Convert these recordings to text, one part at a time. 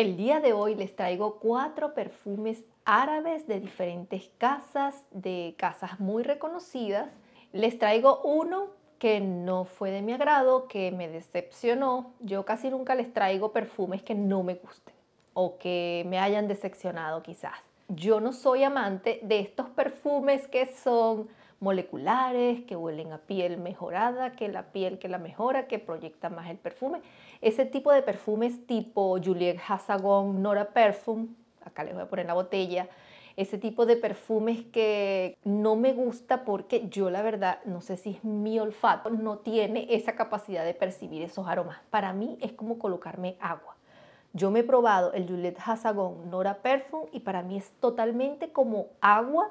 El día de hoy les traigo cuatro perfumes árabes de diferentes casas, de casas muy reconocidas. Les traigo uno que no fue de mi agrado, que me decepcionó. Yo casi nunca les traigo perfumes que no me gusten o que me hayan decepcionado quizás. Yo no soy amante de estos perfumes que son moleculares, que huelen a piel mejorada, que la piel que la mejora, que proyecta más el perfume. Ese tipo de perfumes tipo Juliette Hassagon, Nora Perfume, acá les voy a poner la botella, ese tipo de perfumes que no me gusta porque yo la verdad no sé si es mi olfato, no tiene esa capacidad de percibir esos aromas. Para mí es como colocarme agua. Yo me he probado el Juliette Hassagon Nora Perfume y para mí es totalmente como agua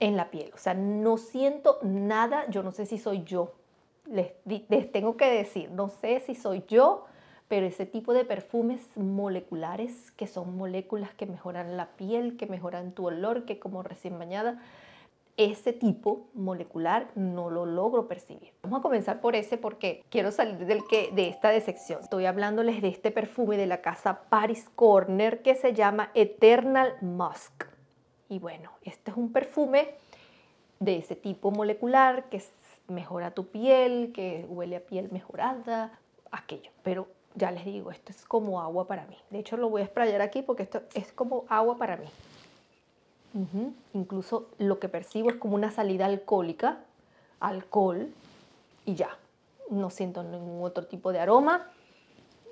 en la piel. O sea, no siento nada, yo no sé si soy yo. Les, tengo que decir, no sé si soy yo, pero ese tipo de perfumes moleculares, que son moléculas que mejoran la piel, que mejoran tu olor, que como recién bañada, ese tipo molecular no lo logro percibir. Vamos a comenzar por ese porque quiero salir del que, de esta decepción. Estoy hablándoles de este perfume de la casa Paris Corner que se llama Eternal Musk. Y bueno, este es un perfume de ese tipo molecular que mejora tu piel, que huele a piel mejorada, aquello. Pero ya les digo, esto es como agua para mí. De hecho, lo voy a sprayar aquí porque esto es como agua para mí. Incluso lo que percibo es como una salida alcohólica, alcohol, y ya. No siento ningún otro tipo de aroma.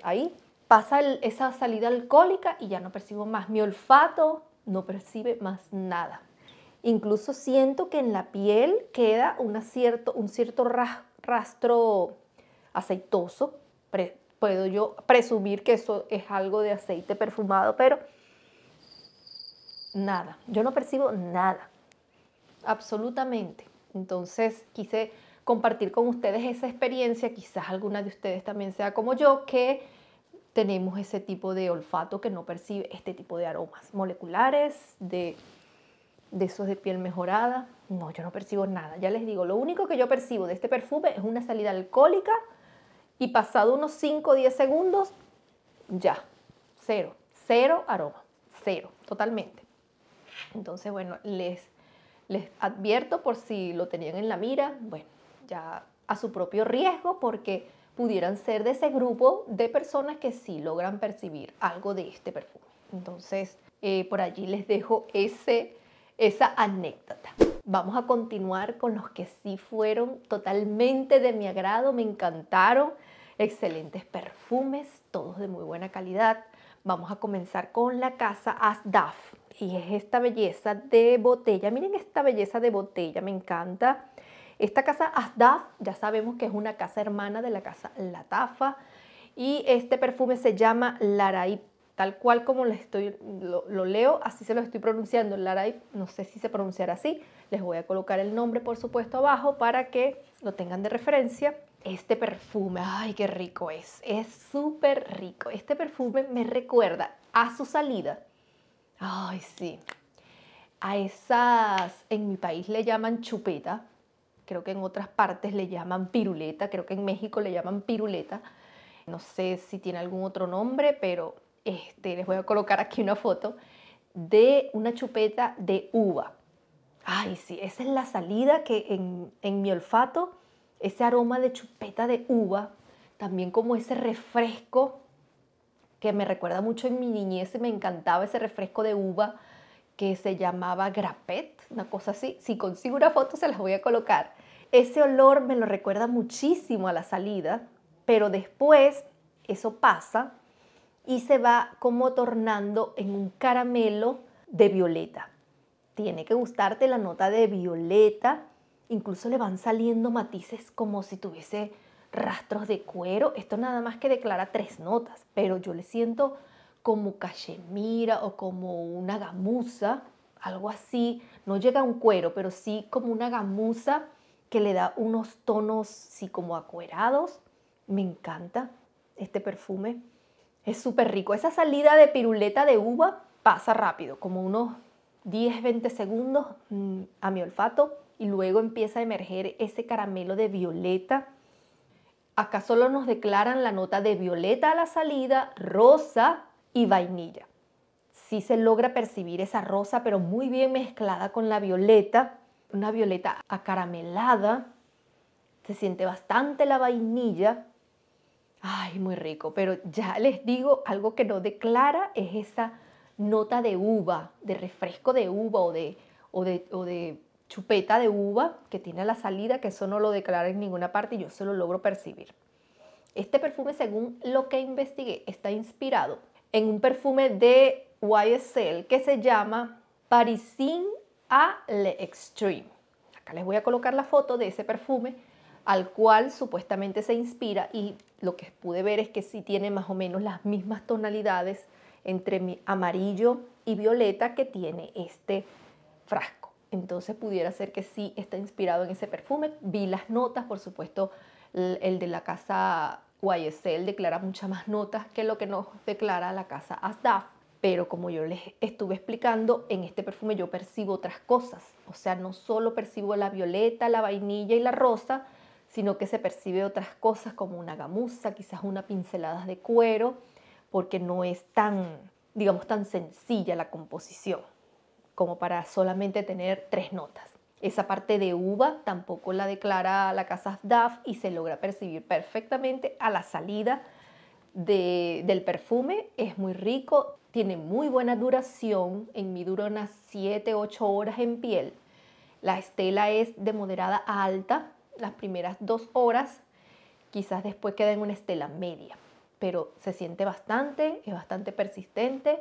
Ahí pasa esa salida alcohólica y ya no percibo más mi olfato, no percibe más nada. Incluso siento que en la piel queda un cierto rastro aceitoso. puedo yo presumir que eso es algo de aceite perfumado, pero nada. Yo no percibo nada. Absolutamente. Entonces quise compartir con ustedes esa experiencia. Quizás alguna de ustedes también sea como yo, que tenemos ese tipo de olfato que no percibe este tipo de aromas moleculares, de, de esos de piel mejorada. No, yo no percibo nada. Ya les digo, lo único que yo percibo de este perfume es una salida alcohólica y pasado unos 5 o 10 segundos, ya, cero, cero aroma, cero, totalmente. Entonces, bueno, les, les advierto por si lo tenían en la mira, bueno, ya a su propio riesgo porque pudieran ser de ese grupo de personas que sí logran percibir algo de este perfume. Entonces, eh, por allí les dejo ese, esa anécdota. Vamos a continuar con los que sí fueron totalmente de mi agrado, me encantaron, excelentes perfumes, todos de muy buena calidad. Vamos a comenzar con la casa Asdaf y es esta belleza de botella. Miren esta belleza de botella, me encanta. Esta casa Asdaf, ya sabemos que es una casa hermana de la casa Latafa y este perfume se llama Laraib, tal cual como lo, estoy, lo, leo, así se lo estoy pronunciando, Laraib, no sé si se pronunciará así, les voy a colocar el nombre por supuesto abajo para que lo tengan de referencia. Este perfume, ay, qué rico es, es súper rico. Este perfume me recuerda a su salida. Ay, sí. A esas, en mi país le llaman chupeta, creo que en otras partes le llaman piruleta, creo que en México le llaman piruleta, no sé si tiene algún otro nombre, pero este, les voy a colocar aquí una foto de una chupeta de uva. Ay, sí, esa es la salida que en, en mi olfato, ese aroma de chupeta de uva, también como ese refresco que me recuerda mucho en mi niñez, me encantaba ese refresco de uva que se llamaba Grappet, una cosa así. Si consigo una foto se las voy a colocar. Ese olor me lo recuerda muchísimo a la salida, pero después eso pasa y se va como tornando en un caramelo de violeta. Tiene que gustarte la nota de violeta, incluso le van saliendo matices como si tuviese rastros de cuero. Esto nada más que declara tres notas, pero yo le siento como cachemira o como una gamuza, algo así. No llega a un cuero, pero sí como una gamuza que le da unos tonos, sí, como acuerados. Me encanta este perfume. Es súper rico. Esa salida de piruleta de uva pasa rápido, como unos 10, 20 segundos mm, a mi olfato y luego empieza a emerger ese caramelo de violeta. Acá solo nos declaran la nota de violeta a la salida, rosa y vainilla. Sí se logra percibir esa rosa, pero muy bien mezclada con la violeta, una violeta acaramelada. Se siente bastante la vainilla. Ay, muy rico, pero ya les digo, algo que no declara es esa nota de uva, de refresco de uva o de, de, chupeta de uva que tiene a la salida, que eso no lo declara en ninguna parte y yo solo lo logro percibir. Este perfume, según lo que investigué, está inspirado en un perfume de YSL que se llama Parisin a l'Extreme. Extreme. Acá les voy a colocar la foto de ese perfume al cual supuestamente se inspira y lo que pude ver es que sí tiene más o menos las mismas tonalidades entre mi amarillo y violeta que tiene este frasco. Entonces pudiera ser que sí está inspirado en ese perfume. Vi las notas, por supuesto, el de la casa YSL declara muchas más notas que lo que nos declara la casa ASDAF. Pero como yo les estuve explicando, en este perfume yo percibo otras cosas. O sea, no solo percibo la violeta, la vainilla y la rosa, sino que se percibe otras cosas como una gamuza, quizás una pincelada de cuero, porque no es tan, digamos, tan sencilla la composición como para solamente tener tres notas. Esa parte de uva tampoco la declara la casa DAF y se logra percibir perfectamente a la salida del perfume. Es muy rico, tiene muy buena duración, en mi dura unas 7-8 horas en piel. La estela es de moderada a alta, las primeras dos horas, quizás después queda en una estela media, pero se siente bastante, es bastante persistente,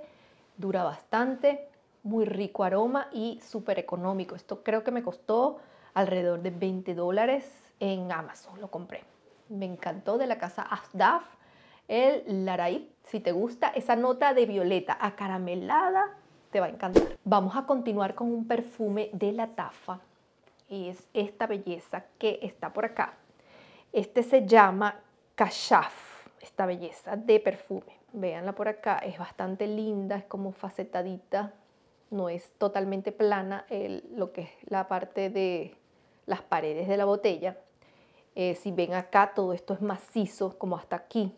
dura bastante, muy rico aroma y súper económico. Esto creo que me costó alrededor de 20 dólares en Amazon, lo compré. Me encantó de la casa Asdaf, el Laraí. Si te gusta esa nota de violeta acaramelada, te va a encantar. Vamos a continuar con un perfume de la Tafa y es esta belleza que está por acá. Este se llama Kashaf, esta belleza de perfume. Véanla por acá, es bastante linda, es como facetadita, no es totalmente plana lo que es la parte de las paredes de la botella. Eh, si ven acá, todo esto es macizo, como hasta aquí.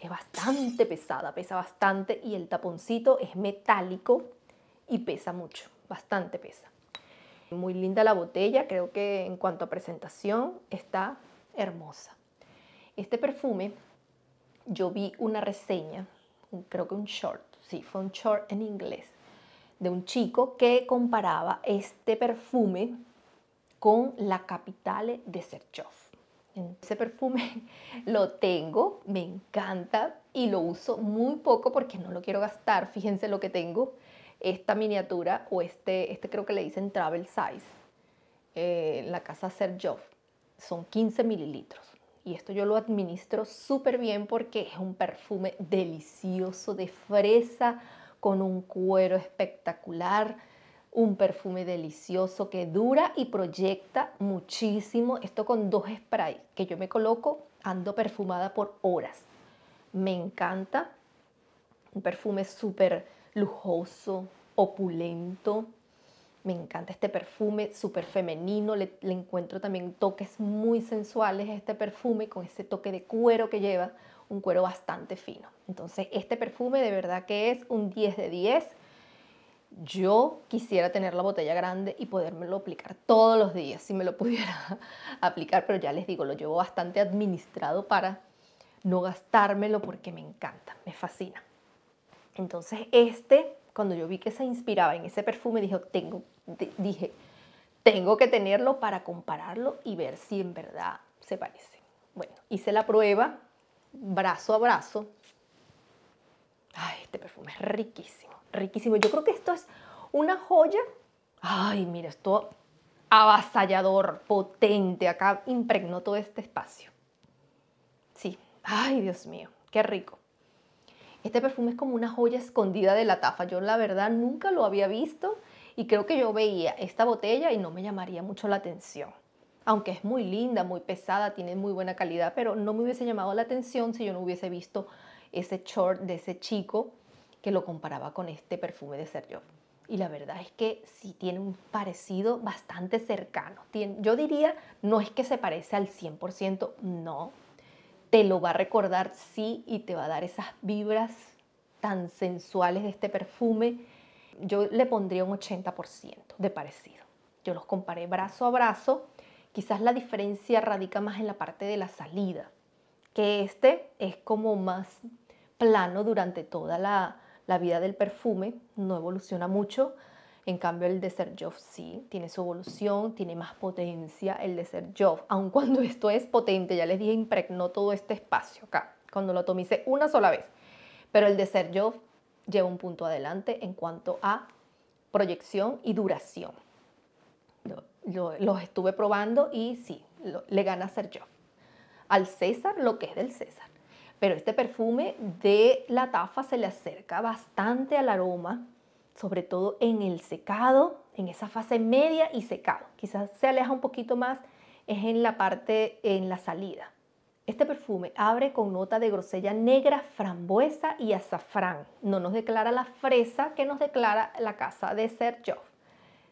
Es bastante pesada, pesa bastante y el taponcito es metálico y pesa mucho, bastante pesa. Muy linda la botella, creo que en cuanto a presentación está hermosa. Este perfume, yo vi una reseña, creo que un short, sí, fue un short en inglés, de un chico que comparaba este perfume con la capitale de Serchov. Ese perfume lo tengo, me encanta y lo uso muy poco porque no lo quiero gastar. Fíjense lo que tengo, esta miniatura o este, este creo que le dicen travel size, eh, la casa Serjov. Son 15 mililitros y esto yo lo administro súper bien porque es un perfume delicioso de fresa, con un cuero espectacular, un perfume delicioso que dura y proyecta muchísimo. Esto con dos sprays que yo me coloco, ando perfumada por horas. Me encanta. Un perfume súper lujoso, opulento. Me encanta este perfume, súper femenino. Le, encuentro también toques muy sensuales a este perfume con ese toque de cuero que lleva un cuero bastante fino. Entonces, este perfume de verdad que es un 10 de 10. Yo quisiera tener la botella grande y podérmelo aplicar todos los días, si me lo pudiera aplicar, pero ya les digo, lo llevo bastante administrado para no gastármelo porque me encanta, me fascina. Entonces, este, cuando yo vi que se inspiraba en ese perfume, dije, tengo, dije, tengo que tenerlo para compararlo y ver si en verdad se parece. Bueno, hice la prueba brazo a brazo. Ay, este perfume es riquísimo, riquísimo. Yo creo que esto es una joya. Ay, mira, esto avasallador, potente. Acá impregnó todo este espacio. Sí, ay, Dios mío, qué rico. Este perfume es como una joya escondida de la tafa. Yo la verdad nunca lo había visto y creo que yo veía esta botella y no me llamaría mucho la atención aunque es muy linda, muy pesada, tiene muy buena calidad, pero no me hubiese llamado la atención si yo no hubiese visto ese short de ese chico que lo comparaba con este perfume de Sergio. Y la verdad es que sí tiene un parecido bastante cercano. Yo diría, no es que se parece al 100%, no. Te lo va a recordar, sí, y te va a dar esas vibras tan sensuales de este perfume. Yo le pondría un 80% de parecido. Yo los comparé brazo a brazo Quizás la diferencia radica más en la parte de la salida, que este es como más plano durante toda la, vida del perfume, no evoluciona mucho. En cambio, el Desert Job sí tiene su evolución, tiene más potencia el Desert Job, aun cuando esto es potente, ya les dije, impregnó todo este espacio acá, cuando lo atomicé una sola vez. Pero el Desert Job lleva un punto adelante en cuanto a proyección y duración los estuve probando y sí, le gana Sergio. Al César lo que es del César. Pero este perfume de la tafa se le acerca bastante al aroma, sobre todo en el secado, en esa fase media y secado. Quizás se aleja un poquito más, es en la parte, en la salida. Este perfume abre con nota de grosella negra, frambuesa y azafrán. No nos declara la fresa que nos declara la casa de Sergio.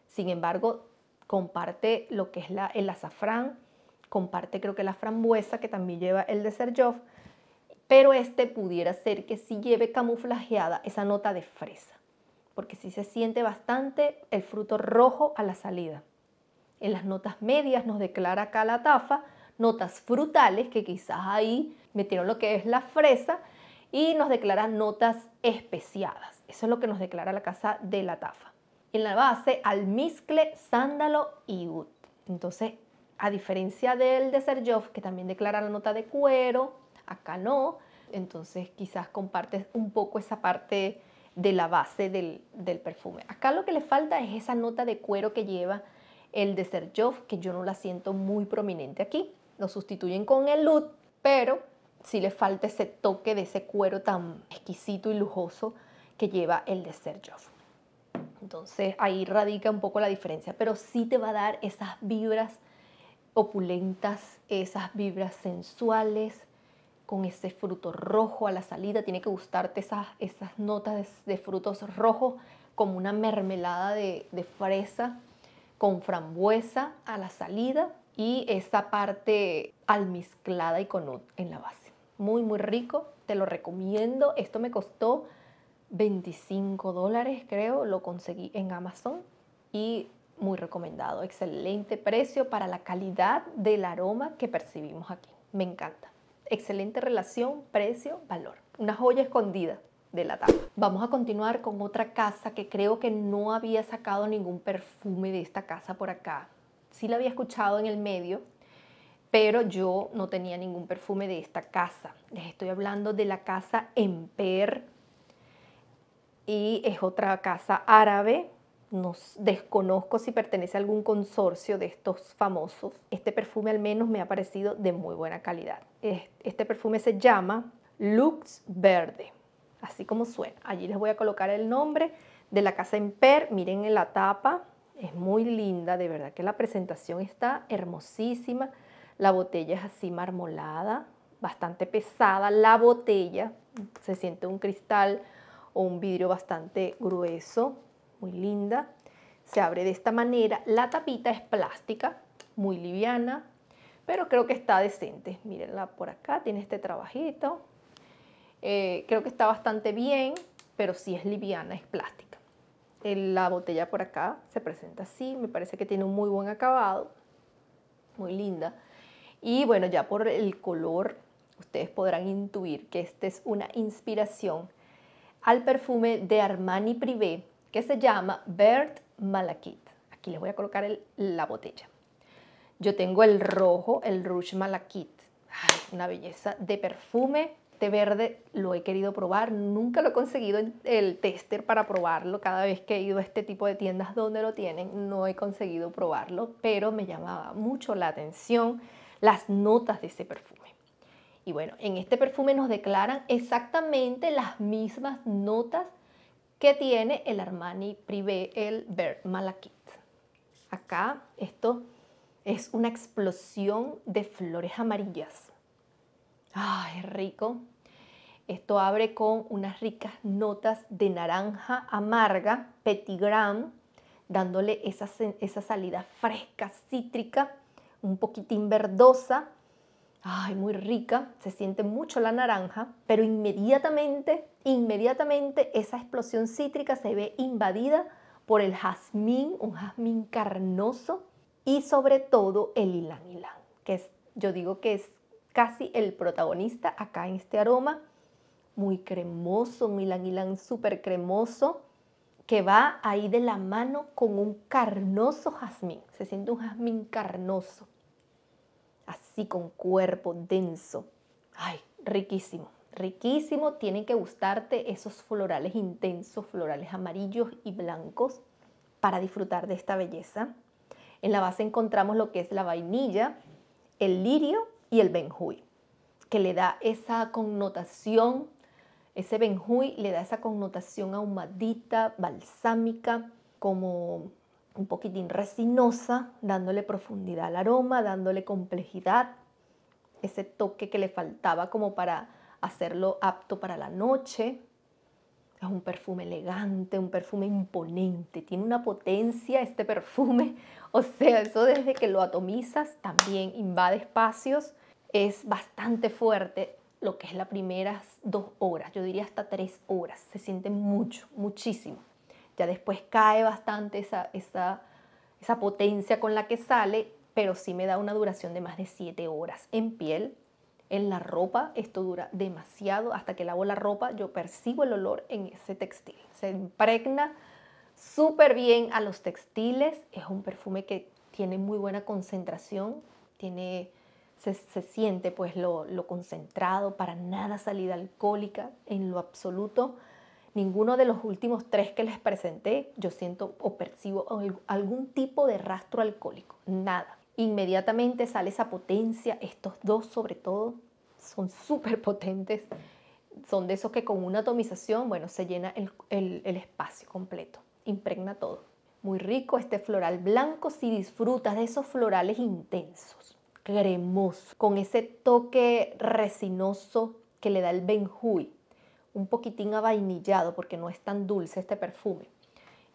Sin embargo, comparte lo que es el azafrán, comparte creo que la frambuesa que también lleva el de Serjoff, pero este pudiera ser que sí lleve camuflajeada esa nota de fresa, porque sí se siente bastante el fruto rojo a la salida. En las notas medias nos declara acá la tafa notas frutales, que quizás ahí metieron lo que es la fresa, y nos declara notas especiadas. Eso es lo que nos declara la casa de la tafa en la base almizcle, sándalo y oud. Entonces, a diferencia del de yo que también declara la nota de cuero, acá no. Entonces, quizás compartes un poco esa parte de la base del, perfume. Acá lo que le falta es esa nota de cuero que lleva el de yo que yo no la siento muy prominente aquí. Lo sustituyen con el Lut, pero sí le falta ese toque de ese cuero tan exquisito y lujoso que lleva el de yo entonces ahí radica un poco la diferencia, pero sí te va a dar esas vibras opulentas, esas vibras sensuales, con ese fruto rojo a la salida. Tiene que gustarte esas, notas de, frutos rojos, como una mermelada de, fresa con frambuesa a la salida y esa parte almizclada y con en la base. Muy, muy rico, te lo recomiendo. Esto me costó 25 dólares, creo, lo conseguí en Amazon y muy recomendado. Excelente precio para la calidad del aroma que percibimos aquí. Me encanta. Excelente relación precio-valor. Una joya escondida de la tapa. Vamos a continuar con otra casa que creo que no había sacado ningún perfume de esta casa por acá. Sí la había escuchado en el medio, pero yo no tenía ningún perfume de esta casa. Les estoy hablando de la casa Emper y es otra casa árabe. Nos desconozco si pertenece a algún consorcio de estos famosos. Este perfume al menos me ha parecido de muy buena calidad. Este perfume se llama Lux Verde, así como suena. Allí les voy a colocar el nombre de la casa Emper. Miren en la tapa, es muy linda, de verdad que la presentación está hermosísima. La botella es así marmolada, bastante pesada. La botella se siente un cristal un vidrio bastante grueso, muy linda. Se abre de esta manera. La tapita es plástica, muy liviana, pero creo que está decente. Mírenla por acá, tiene este trabajito. Eh, creo que está bastante bien, pero si es liviana, es plástica. la botella por acá se presenta así, me parece que tiene un muy buen acabado, muy linda. Y bueno, ya por el color, ustedes podrán intuir que esta es una inspiración al perfume de Armani Privé que se llama Bert Malakit. Aquí les voy a colocar la botella. Yo tengo el rojo, el Rouge Malakit. Ay, una belleza de perfume. de verde lo he querido probar, nunca lo he conseguido en el tester para probarlo. Cada vez que he ido a este tipo de tiendas donde lo tienen, no he conseguido probarlo, pero me llamaba mucho la atención las notas de ese perfume. Y bueno, en este perfume nos declaran exactamente las mismas notas que tiene el Armani Privé, el Bert Acá esto es una explosión de flores amarillas. ¡Ay, rico! Esto abre con unas ricas notas de naranja amarga, petit dándole esa salida fresca, cítrica, un poquitín verdosa ay, muy rica, se siente mucho la naranja, pero inmediatamente, inmediatamente esa explosión cítrica se ve invadida por el jazmín, un jazmín carnoso y sobre todo el ylang ylang, que es, yo digo que es casi el protagonista acá en este aroma, muy cremoso, un ylang ylang súper cremoso que va ahí de la mano con un carnoso jazmín, se siente un jazmín carnoso así con cuerpo denso. Ay, riquísimo, riquísimo. Tienen que gustarte esos florales intensos, florales amarillos y blancos para disfrutar de esta belleza. En la base encontramos lo que es la vainilla, el lirio y el benjuy, que le da esa connotación, ese benjuy le da esa connotación ahumadita, balsámica, como un poquitín resinosa, dándole profundidad al aroma, dándole complejidad, ese toque que le faltaba como para hacerlo apto para la noche. Es un perfume elegante, un perfume imponente, tiene una potencia este perfume, o sea, eso desde que lo atomizas también invade espacios, es bastante fuerte lo que es las primeras dos horas, yo diría hasta tres horas, se siente mucho, muchísimo ya después cae bastante esa, potencia con la que sale, pero sí me da una duración de más de 7 horas en piel. En la ropa esto dura demasiado, hasta que lavo la ropa yo percibo el olor en ese textil. Se impregna súper bien a los textiles, es un perfume que tiene muy buena concentración, se, siente pues lo concentrado, para nada salida alcohólica en lo absoluto ninguno de los últimos tres que les presenté, yo siento o percibo algún tipo de rastro alcohólico, nada. Inmediatamente sale esa potencia, estos dos sobre todo son súper potentes, son de esos que con una atomización, bueno, se llena el, espacio completo, impregna todo. Muy rico este floral blanco si disfrutas de esos florales intensos, cremosos, con ese toque resinoso que le da el benjuí un poquitín avainillado porque no es tan dulce este perfume.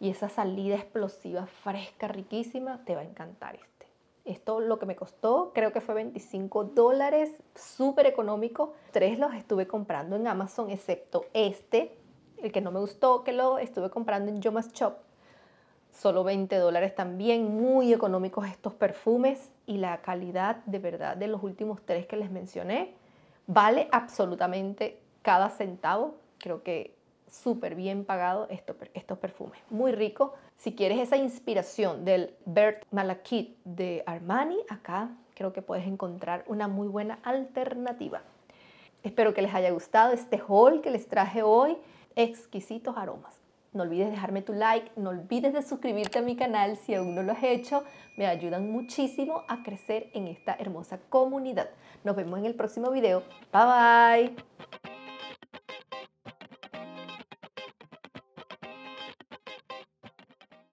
Y esa salida explosiva, fresca, riquísima, te va a encantar este. Esto lo que me costó, creo que fue 25 dólares, súper económico. Tres los estuve comprando en Amazon, excepto este, el que no me gustó, que lo estuve comprando en Jomas Shop. Solo 20 dólares también, muy económicos estos perfumes y la calidad de verdad de los últimos tres que les mencioné vale absolutamente cada centavo. Creo que súper bien pagado estos, estos perfumes. Muy rico. Si quieres esa inspiración del Bert Malachite de Armani, acá creo que puedes encontrar una muy buena alternativa. Espero que les haya gustado este haul que les traje hoy. Exquisitos aromas. No olvides dejarme tu like, no olvides de suscribirte a mi canal si aún no lo has hecho. Me ayudan muchísimo a crecer en esta hermosa comunidad. Nos vemos en el próximo video. Bye bye.